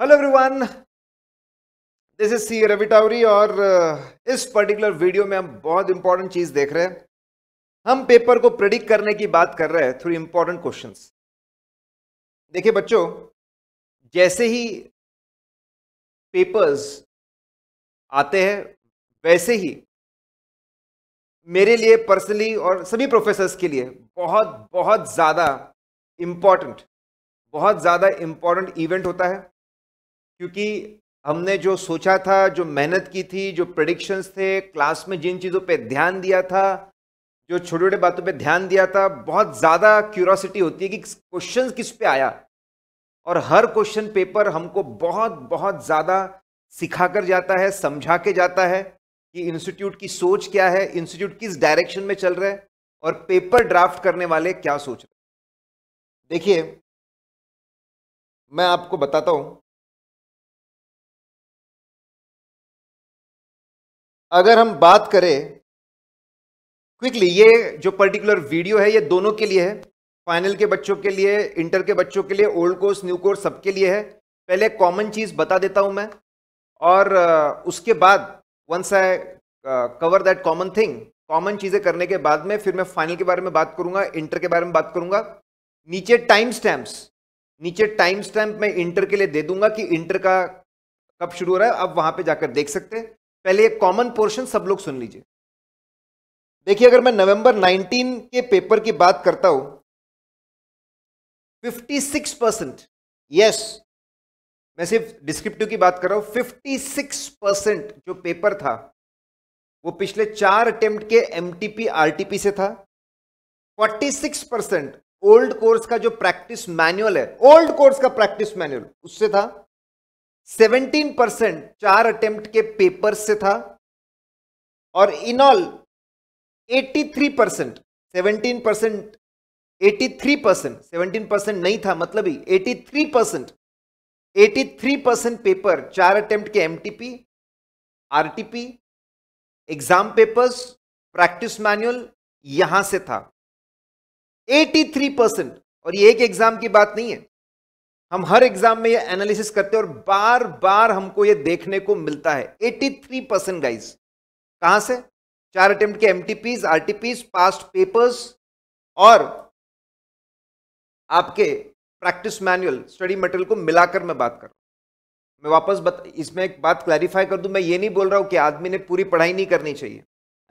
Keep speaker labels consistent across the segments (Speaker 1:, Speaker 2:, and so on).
Speaker 1: hello everyone this is C Ravi Tawari और uh, इस particular video में हम बहुत इंपॉर्टेंट चीज देख रहे हैं हम पेपर को प्रेडिक्ट करने की बात कर रहे हैं थ्रू इंपॉर्टेंट क्वेश्चंस देखिए बच्चों जैसे ही पेपर्स आते हैं वैसे ही मेरे लिए पर्सनली और सभी प्रोफेसर्स के लिए बहुत बहुत ज़्यादा इंपॉर्टेंट बहुत ज़्यादा इंपॉर्टेंट इवेंट होता है क्योंकि हमने जो सोचा था जो मेहनत की थी जो प्रडिक्शंस थे क्लास में जिन चीज़ों पे ध्यान दिया था जो छोटे छोटे बातों पे ध्यान दिया था बहुत ज़्यादा क्यूरोसिटी होती है कि क्वेश्चन किस पे आया और हर क्वेश्चन पेपर हमको बहुत बहुत ज़्यादा सिखा कर जाता है समझा के जाता है कि इंस्टीट्यूट की सोच क्या है इंस्टीट्यूट किस डायरेक्शन में चल रहे और पेपर ड्राफ्ट करने वाले क्या सोच रहे देखिए मैं आपको बताता हूँ अगर हम बात करें क्विकली ये जो पर्टिकुलर वीडियो है ये दोनों के लिए है फाइनल के बच्चों के लिए इंटर के बच्चों के लिए ओल्ड कोर्स न्यू कोर्स सबके लिए है पहले कॉमन चीज़ बता देता हूँ मैं और उसके बाद once I cover that common thing common चीज़ें करने के बाद में फिर मैं फाइनल के बारे में बात करूंगा इंटर के बारे में बात करूंगा नीचे टाइम स्टैम्प्स नीचे टाइम स्टैम्प मैं इंटर के लिए दे दूंगा कि इंटर का कब शुरू हो रहा है आप वहां पे जाकर देख सकते हैं पहले एक कॉमन पोर्शन सब लोग सुन लीजिए देखिए अगर मैं नवंबर 19 के पेपर की बात करता हूं 56 परसेंट यस मैं सिर्फ डिस्क्रिप्टिव की बात कर रहा हूं 56 परसेंट जो पेपर था वो पिछले चार अटेम्प्ट के एमटीपी आरटीपी से था 46 परसेंट ओल्ड कोर्स का जो प्रैक्टिस मैनुअल है ओल्ड कोर्स का प्रैक्टिस मैनुअल उससे था सेवनटीन परसेंट चार अटेम्प्ट के पेपर से था और in all eighty three percent seventeen percent eighty three percent seventeen percent नहीं था मतलब ही eighty three percent eighty three percent paper चार अटेम्प्ट के MTP RTP exam papers practice manual यहां से था 83 परसेंट और ये एक एग्जाम की बात नहीं है हम हर एग्जाम में ये एनालिसिस करते हैं और बार बार हमको ये देखने को मिलता है 83 परसेंट गाइज कहां से चार अटेम्प्ट के एमटीपीज आरटीपीज पास्ट पेपर्स और आपके प्रैक्टिस मैनुअल स्टडी मटेरियल को मिलाकर मैं बात कर रहा हूं मैं वापस बत, इसमें एक बात क्लैरिफाई कर दूं मैं ये नहीं बोल रहा हूं कि आदमी ने पूरी पढ़ाई नहीं करनी चाहिए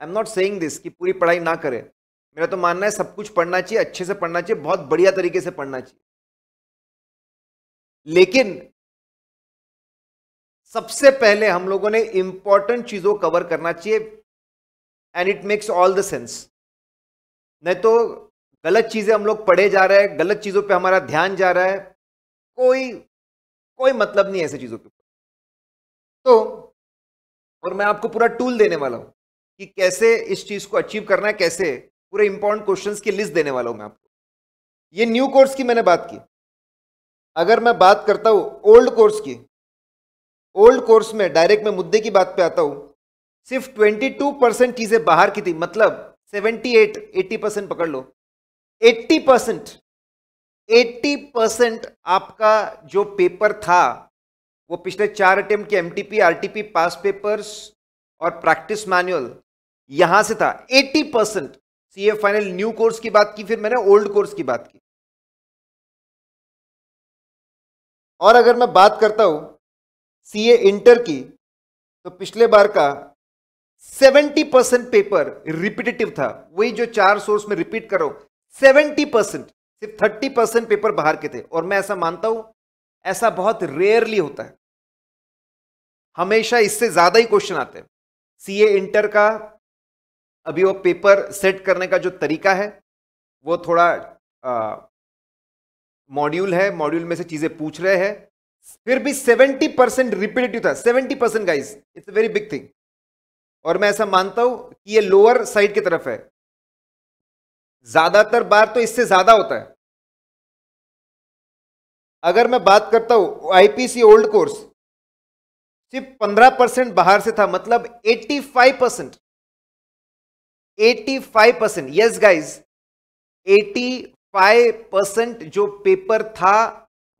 Speaker 1: I am not saying this कि पूरी पढ़ाई ना करे मेरा तो मानना है सब कुछ पढ़ना चाहिए अच्छे से पढ़ना चाहिए बहुत बढ़िया तरीके से पढ़ना चाहिए लेकिन सबसे पहले हम लोगों ने इंपॉर्टेंट चीजों कवर करना चाहिए and it makes all the sense नहीं तो गलत चीजें हम लोग पढ़े जा रहे हैं गलत चीजों पे हमारा ध्यान जा रहा है कोई कोई मतलब नहीं ऐसे चीजों के ऊपर तो और मैं आपको पूरा टूल देने वाला हूं कि कैसे इस चीज को अचीव करना है कैसे पूरे इंपॉर्टेंट क्वेश्चंस की लिस्ट देने वाला हूं मैं आपको ये न्यू कोर्स की मैंने बात की अगर मैं बात करता हूँ ओल्ड कोर्स की ओल्ड कोर्स में डायरेक्ट मैं मुद्दे की बात पे आता हूँ सिर्फ 22 परसेंट चीज़ें बाहर की थी मतलब 78 80 परसेंट पकड़ लो 80 परसेंट एट्टी परसेंट आपका जो पेपर था वो पिछले चार अटेम्प्ट के एमटीपी आरटीपी पास पेपर्स और प्रैक्टिस मैनुअल यहाँ से था 80 percent C final new course की बात की फिर मैंने ओल्ड कोर्स की बात की और अगर मैं बात करता हूँ सी इंटर की तो पिछले बार का 70 परसेंट पेपर रिपीटेटिव था वही जो चार सोर्स में रिपीट करो सेवेंटी परसेंट सिर्फ थर्टी परसेंट पेपर बाहर के थे और मैं ऐसा मानता हूं ऐसा बहुत रेयरली होता है हमेशा इससे ज़्यादा ही क्वेश्चन आते हैं सी इंटर का अभी वो पेपर सेट करने का जो तरीका है वो थोड़ा आ, मॉड्यूल है मॉड्यूल में से चीजें पूछ रहे हैं फिर भी 70 परसेंट रिपीटेटिव था 70 percent guys it's very big thing और मैं ऐसा मानता हूं कि ये लोअर साइड की तरफ है ज्यादातर बार तो इससे ज्यादा होता है अगर मैं बात करता हूं आईपीसी ओल्ड कोर्स सिर्फ 15 परसेंट बाहर से था मतलब 85 percent eighty five percent yes guys eighty five percent जो पेपर था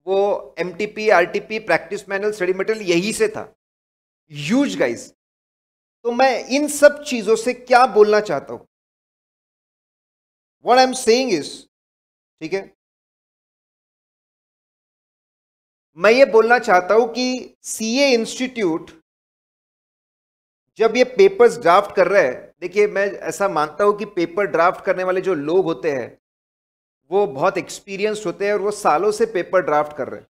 Speaker 1: वो M T P R T P practice manual study material यही से था यूज गाइस तो मैं इन सब चीजों से क्या बोलना चाहता हूं what I am saying is ठीक है मैं ये बोलना चाहता हूं कि सी ए इंस्टीट्यूट जब ये पेपर्स ड्राफ्ट कर रहे हैं देखिए मैं ऐसा मानता हूं कि पेपर ड्राफ्ट करने वाले जो लोग होते हैं वो बहुत एक्सपीरियंस होते हैं और वो सालों से पेपर ड्राफ्ट कर रहे हैं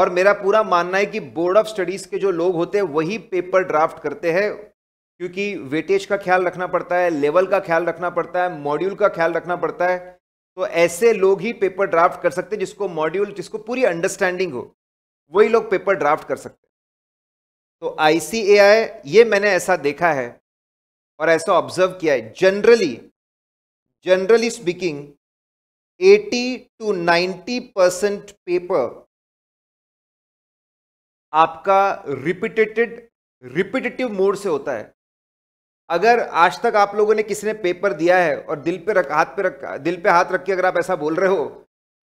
Speaker 1: और मेरा पूरा मानना है कि बोर्ड ऑफ स्टडीज़ के जो लोग होते हैं वही पेपर ड्राफ्ट करते हैं क्योंकि वेटेज का ख्याल रखना पड़ता है लेवल का ख्याल रखना पड़ता है मॉड्यूल का ख्याल रखना पड़ता है तो ऐसे लोग ही पेपर ड्राफ्ट कर सकते हैं जिसको मॉड्यूल जिसको पूरी अंडरस्टैंडिंग हो वही लोग पेपर ड्राफ्ट कर सकते हैं तो आई ये मैंने ऐसा देखा है और ऐसा ऑब्जर्व किया है generally generally speaking 80 to 90 percent paper आपका रिपीटेटेड रिपीटेटिव मोड से होता है अगर आज तक आप लोगों ने किसी ने पेपर दिया है और दिल पे रख हाथ पे रख दिल पे हाथ रख के अगर आप ऐसा बोल रहे हो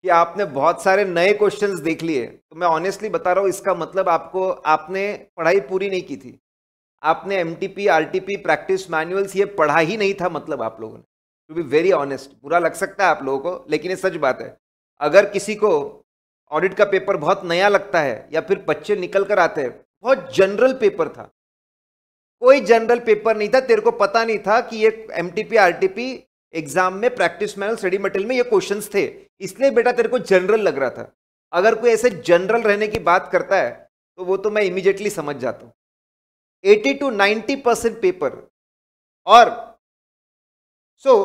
Speaker 1: कि आपने बहुत सारे नए क्वेश्चंस देख लिए तो मैं ऑनेस्टली बता रहा हूँ इसका मतलब आपको आपने पढ़ाई पूरी नहीं की थी आपने M T P R T P practice manuals ये पढ़ा ही नहीं था मतलब आप लोगों ने टू बी वेरी ऑनेस्ट बुरा लग सकता है आप लोगों को लेकिन ये सच बात है अगर किसी को ऑडिट का पेपर बहुत नया लगता है या फिर बच्चे निकल कर आते हैं बहुत जनरल पेपर था कोई जनरल पेपर नहीं था तेरे को पता नहीं था कि ये एम टी एग्जाम में प्रैक्टिस मैनल स्टडी मटेरियल में ये क्वेश्चंस थे इसलिए बेटा तेरे को जनरल लग रहा था अगर कोई ऐसे जनरल रहने की बात करता है तो वो तो मैं इमीजिएटली समझ जाता हूँ eighty to ninety percent paper और सो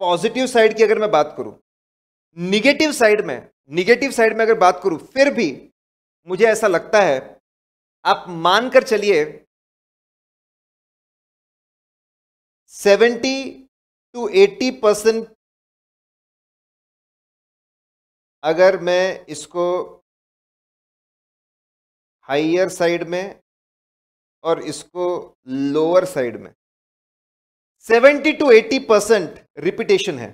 Speaker 1: पॉजिटिव साइड की अगर मैं बात करूं निगेटिव साइड में निगेटिव साइड में अगर बात करूं फिर भी मुझे ऐसा लगता है आप मानकर चलिए 70 टू 80 परसेंट अगर मैं इसको हाइयर साइड में और इसको लोअर साइड में 70 टू 80 परसेंट रिपीटेशन है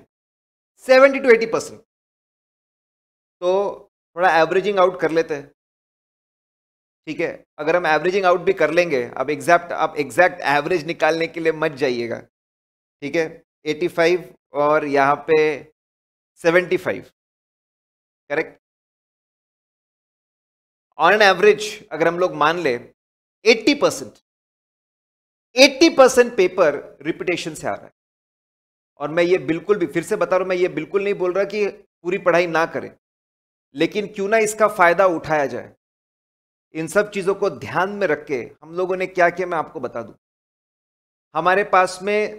Speaker 1: 70 टू 80 परसेंट तो थोड़ा एवरेजिंग आउट कर लेते हैं ठीक है अगर हम एवरेजिंग आउट भी कर लेंगे आप एग्जैक्ट आप एग्जैक्ट एवरेज निकालने के लिए मत जाइएगा ठीक है 85 और यहाँ पे 75 करेक्ट ऑन एन एवरेज अगर हम लोग मान ले eighty percent eighty percent paper repetition से आ रहा है और मैं ये बिल्कुल भी फिर से बता रहा हूं मैं ये बिल्कुल नहीं बोल रहा कि पूरी पढ़ाई ना करें लेकिन क्यों ना इसका फायदा उठाया जाए इन सब चीज़ों को ध्यान में रख के हम लोगों ने क्या किया मैं आपको बता दूं हमारे पास में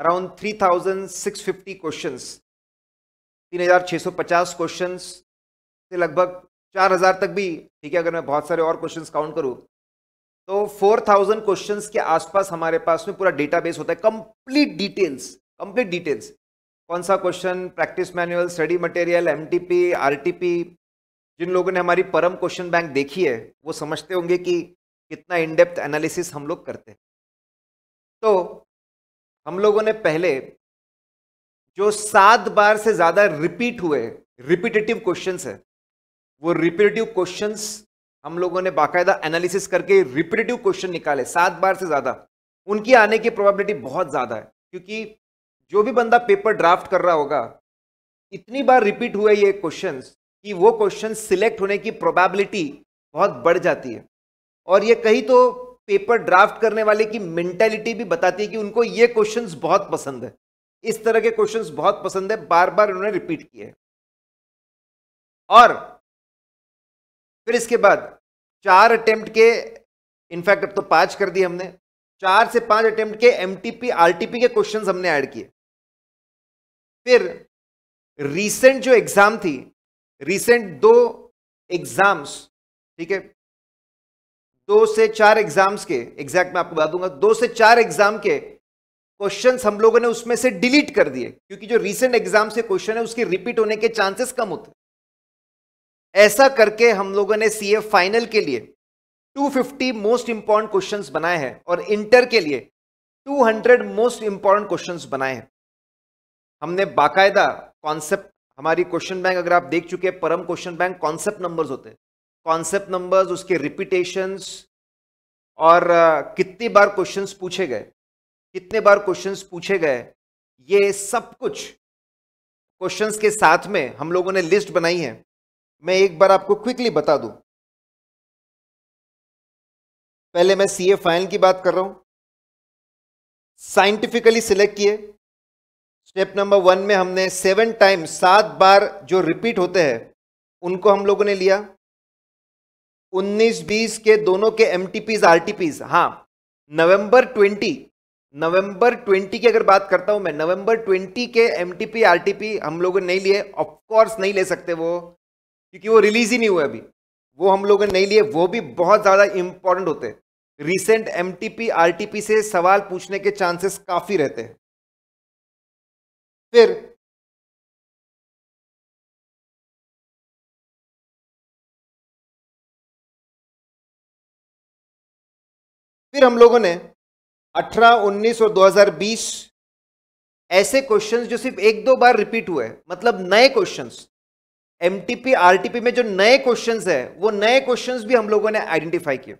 Speaker 1: around three thousand six fifty तीन हजार 3,650 सौ पचास क्वेश्चन से लगभग चार हजार तक भी ठीक है अगर मैं बहुत सारे और क्वेश्चन काउंट करूं तो 4000 क्वेश्चंस के आसपास हमारे पास में पूरा डेटाबेस होता है कंप्लीट डिटेल्स कंप्लीट डिटेल्स कौन सा question practice manual study material MTP RTP जिन लोगों ने हमारी परम क्वेश्चन बैंक देखी है वो समझते होंगे कि कितना इनडेप्थ एनालिसिस हम लोग करते हैं तो हम लोगों ने पहले जो सात बार से ज़्यादा रिपीट हुए रिपीटेटिव क्वेश्चंस है वो रिपीटेटिव क्वेश्चंस हम लोगों ने बाकायदा एनालिसिस करके रिपीटेटिव क्वेश्चन निकाले सात बार से ज़्यादा उनकी आने की प्रोबेबिलिटी बहुत ज़्यादा है क्योंकि जो भी बंदा पेपर ड्राफ्ट कर रहा होगा इतनी बार रिपीट हुए ये क्वेश्चन कि वो क्वेश्चन सिलेक्ट होने की प्रोबेबिलिटी बहुत बढ़ जाती है और ये कहीं तो पेपर ड्राफ्ट करने वाले की मेंटेलिटी भी बताती है कि उनको ये क्वेश्चंस बहुत पसंद है इस तरह के क्वेश्चंस बहुत पसंद है बार बार उन्होंने रिपीट किए और फिर इसके बाद चार अटेम्प्ट के इनफैक्ट अब तो पांच कर दिए हमने चार से पांच अटेम्प्ट के एमटीपी आरटीपी के क्वेश्चंस हमने ऐड किए फिर रीसेंट जो एग्जाम थी रीसेंट दो एग्जाम्स ठीक है दो से चार एग्जाम्स के एग्जैक्ट मैं आपको बता दूंगा दो से चार एग्जाम के क्वेश्चंस हम लोगों ने उसमें से डिलीट कर दिए क्योंकि जो रीसेंट एग्जाम से क्वेश्चन है उसके रिपीट होने के चांसेस कम होते ऐसा करके हम लोगों ने सीए फाइनल के लिए 250 मोस्ट इंपॉर्टेंट क्वेश्चंस बनाए हैं और इंटर के लिए 200 मोस्ट इंपॉर्टेंट क्वेश्चंस बनाए हैं हमने बाकायदा कॉन्सेप्ट हमारी क्वेश्चन बैंक अगर आप देख चुके हैं परम क्वेश्चन बैंक कॉन्सेप्ट नंबर्स होते हैं कॉन्सेप्ट नंबर्स उसके रिपीटेशंस और कितनी बार क्वेश्चंस पूछे गए कितने बार क्वेश्चंस पूछे गए ये सब कुछ क्वेश्चंस के साथ में हम लोगों ने लिस्ट बनाई है मैं एक बार आपको क्विकली बता दूं पहले मैं सीए फाइनल की बात कर रहा हूं साइंटिफिकली सिलेक्ट किए स्टेप नंबर वन में हमने सेवन टाइम सात बार जो रिपीट होते हैं उनको हम लोगों ने लिया 19-20 के दोनों के M T Ps R T Ps हाँ नवंबर 20 नवंबर 20 की अगर बात करता हूं मैं नवंबर 20 के M T P R T P हम लोगों ने नहीं लिए ऑफकोर्स नहीं ले सकते वो क्योंकि वो रिलीज ही नहीं हुए अभी वो हम लोगों ने नहीं लिए वो भी बहुत ज़्यादा इंपॉर्टेंट होते हैं रिसेंट एम टी से सवाल पूछने के चांसेस काफ़ी रहते हैं फिर फिर हम लोगों ने 18, 19 और 2020 ऐसे क्वेश्चंस जो सिर्फ एक दो बार रिपीट हुए मतलब नए क्वेश्चंस एम आरटीपी में जो नए क्वेश्चंस है वो नए क्वेश्चंस भी हम लोगों ने आइडेंटिफाई किए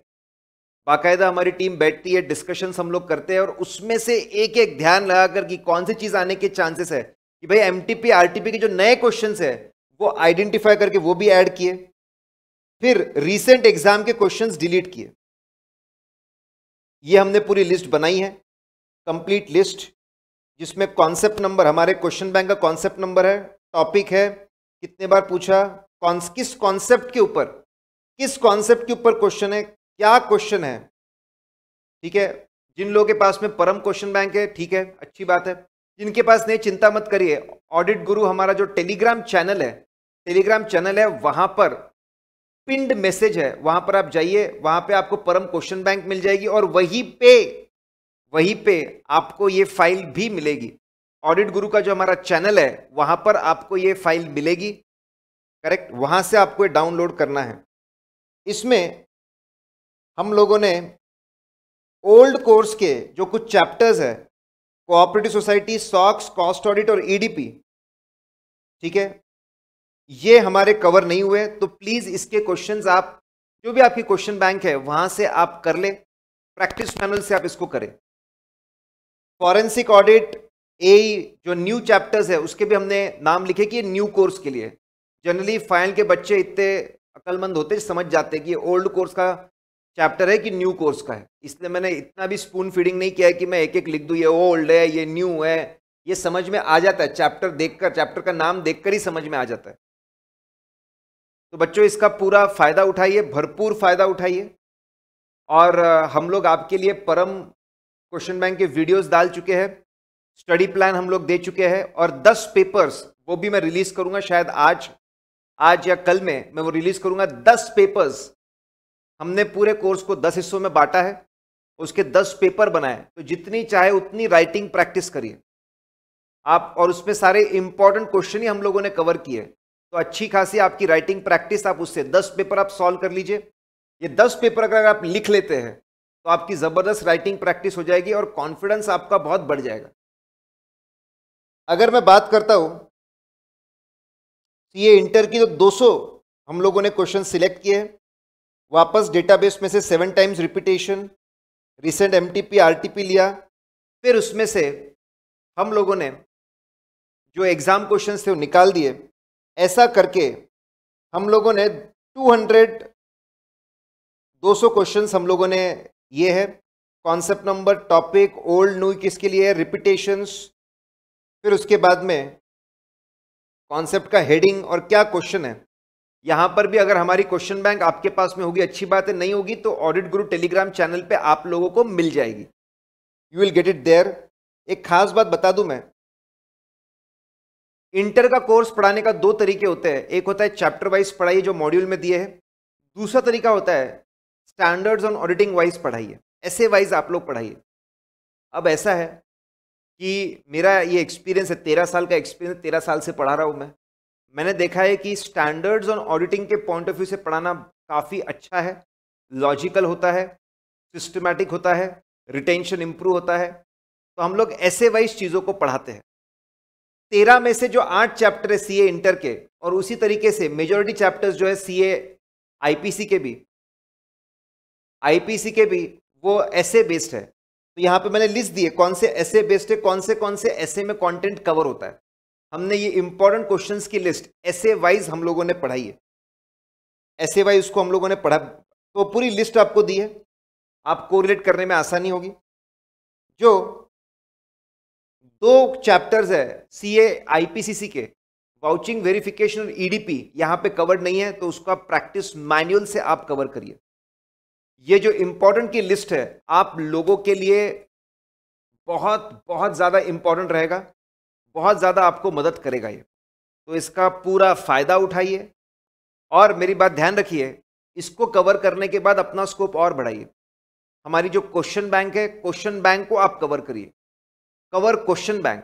Speaker 1: बाकायदा हमारी टीम बैठती है डिस्कशन हम लोग करते हैं और उसमें से एक एक ध्यान लगाकर कि कौन सी चीज आने के चांसेस है कि भाई टी पी के जो नए क्वेश्चन है वो आइडेंटिफाई करके वो भी ऐड किए फिर रिसेंट एग्जाम के क्वेश्चन डिलीट किए ये हमने पूरी लिस्ट बनाई है कंप्लीट लिस्ट जिसमें कॉन्सेप्ट नंबर हमारे क्वेश्चन बैंक का कॉन्सेप्ट नंबर है टॉपिक है कितने बार पूछा कौन किस कॉन्सेप्ट के ऊपर किस कॉन्सेप्ट के ऊपर क्वेश्चन है क्या क्वेश्चन है ठीक है जिन लोगों के पास में परम क्वेश्चन बैंक है ठीक है अच्छी बात है जिनके पास नहीं चिंता मत करिए ऑडिट गुरु हमारा जो टेलीग्राम चैनल है टेलीग्राम चैनल है वहां पर पिंड मैसेज है वहां पर आप जाइए वहां पे आपको परम क्वेश्चन बैंक मिल जाएगी और वहीं पे वहीं पे आपको ये फाइल भी मिलेगी ऑडिट गुरु का जो हमारा चैनल है वहां पर आपको ये फाइल मिलेगी करेक्ट वहां से आपको डाउनलोड करना है इसमें हम लोगों ने ओल्ड कोर्स के जो कुछ चैप्टर्स है कोऑपरेटिव सोसाइटी सॉक्स कॉस्ट ऑडिट और ईडीपी e ठीक है ये हमारे कवर नहीं हुए तो प्लीज़ इसके क्वेश्चंस आप जो भी आपकी क्वेश्चन बैंक है वहां से आप कर ले प्रैक्टिस मैनुअल से आप इसको करें फॉरेंसिक ऑडिट ए जो न्यू चैप्टर्स है उसके भी हमने नाम लिखे कि न्यू कोर्स के लिए जनरली फाइनल के बच्चे इतने अकलमंद होते समझ जाते हैं कि ओल्ड कोर्स का चैप्टर है कि न्यू कोर्स का है इसलिए मैंने इतना भी स्पून फीडिंग नहीं किया है कि मैं एक एक लिख दूँ ये ओल्ड है ये न्यू है ये समझ में आ जाता है चैप्टर देखकर चैप्टर का नाम देखकर ही समझ में आ जाता है तो बच्चों इसका पूरा फ़ायदा उठाइए भरपूर फ़ायदा उठाइए और हम लोग आपके लिए परम क्वेश्चन बैंक के वीडियोस डाल चुके हैं स्टडी प्लान हम लोग दे चुके हैं और 10 पेपर्स वो भी मैं रिलीज करूंगा शायद आज आज या कल में मैं वो रिलीज करूंगा 10 पेपर्स हमने पूरे कोर्स को 10 हिस्सों में बांटा है उसके 10 पेपर बनाए तो जितनी चाहे उतनी राइटिंग प्रैक्टिस करिए आप और उसमें सारे इंपॉर्टेंट क्वेश्चन ही हम लोगों ने कवर किए तो अच्छी खासी आपकी राइटिंग प्रैक्टिस आप उससे दस पेपर आप सॉल्व कर लीजिए ये दस पेपर अगर आप लिख लेते हैं तो आपकी ज़बरदस्त राइटिंग प्रैक्टिस हो जाएगी और कॉन्फिडेंस आपका बहुत बढ़ जाएगा अगर मैं बात करता हूँ तो ये इंटर की तो 200 हम लोगों ने क्वेश्चन सिलेक्ट किए वापस डेटाबेस में से seven times repetition recent M T लिया फिर उसमें से हम लोगों ने जो एग्ज़ाम क्वेश्चंस थे वो निकाल दिए ऐसा करके हम लोगों ने 200 200 क्वेश्चंस हम लोगों ने ये है concept number topic old new किसके लिए है रिपीटेशंस फिर उसके बाद में कॉन्सेप्ट का हेडिंग और क्या क्वेश्चन है यहां पर भी अगर हमारी क्वेश्चन बैंक आपके पास में होगी अच्छी बात है नहीं होगी तो ऑडिट गुरु टेलीग्राम चैनल पे आप लोगों को मिल जाएगी you will get it there एक खास बात बता दूं मैं इंटर का कोर्स पढ़ाने का दो तरीके होते हैं एक होता है चैप्टर वाइज पढ़ाइए जो मॉड्यूल में दिए है दूसरा तरीका होता है स्टैंडर्ड्स ऑन ऑडिटिंग वाइज पढ़ाइए ऐसे वाइज आप लोग पढ़ाइए अब ऐसा है कि मेरा ये एक्सपीरियंस है तेरह साल का एक्सपीरियंस तेरह साल से पढ़ा रहा हूँ मैं मैंने देखा है कि स्टैंडर्ड्स और ऑडिटिंग के पॉइंट ऑफ व्यू से पढ़ाना काफ़ी अच्छा है लॉजिकल होता है सिस्टमैटिक होता है रिटेंशन इम्प्रूव होता है तो हम लोग ऐसे वाइज चीज़ों को पढ़ाते हैं तेरह में से जो आठ चैप्टर है सी इंटर के और उसी तरीके से मेजोरिटी चैप्टर्स जो है सी ए के भी आई के भी वो ऐसे बेस्ड है तो यहाँ पे मैंने लिस्ट दी है कौन से ऐसे बेस्ड है कौन से कौन से ऐसे में कंटेंट कवर होता है हमने ये इंपॉर्टेंट क्वेश्चंस की लिस्ट ऐसे वाइज हम लोगों ने पढ़ाई है ऐसे वाइज उसको हम लोगों ने पढ़ा तो पूरी लिस्ट आपको दी है आपको रिलेट करने में आसानी होगी जो दो चैप्टर्स है सी ए आई पी सी सी के वाउचिंग वेरिफिकेशन और ई e यहां पर पे कवर नहीं है तो उसका प्रैक्टिस मैनुअल से आप कवर करिए ये जो इम्पोर्टेंट की लिस्ट है आप लोगों के लिए बहुत बहुत ज़्यादा इंपॉर्टेंट रहेगा बहुत ज़्यादा आपको मदद करेगा ये तो इसका पूरा फ़ायदा उठाइए और मेरी बात ध्यान रखिए इसको कवर करने के बाद अपना स्कोप और बढ़ाइए हमारी जो क्वेश्चन बैंक है क्वेश्चन बैंक को आप कवर करिए कवर क्वेश्चन बैंक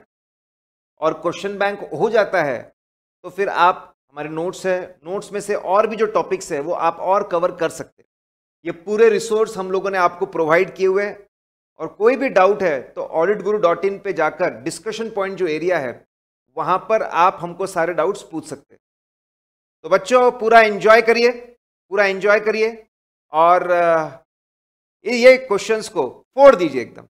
Speaker 1: और क्वेश्चन बैंक हो जाता है तो फिर आप हमारे नोट्स है नोट्स में से और भी जो टॉपिक्स है वो आप और कवर कर सकते हैं ये पूरे रिसोर्स हम लोगों ने आपको प्रोवाइड किए हुए हैं और कोई भी डाउट है तो ऑडिट गुरु डॉट इन पर जाकर डिस्कशन पॉइंट जो एरिया है वहाँ पर आप हमको सारे डाउट्स पूछ सकते हैं तो बच्चों पूरा एंजॉय करिए पूरा एंजॉय करिए और ये क्वेश्चंस को फोड़ दीजिए एकदम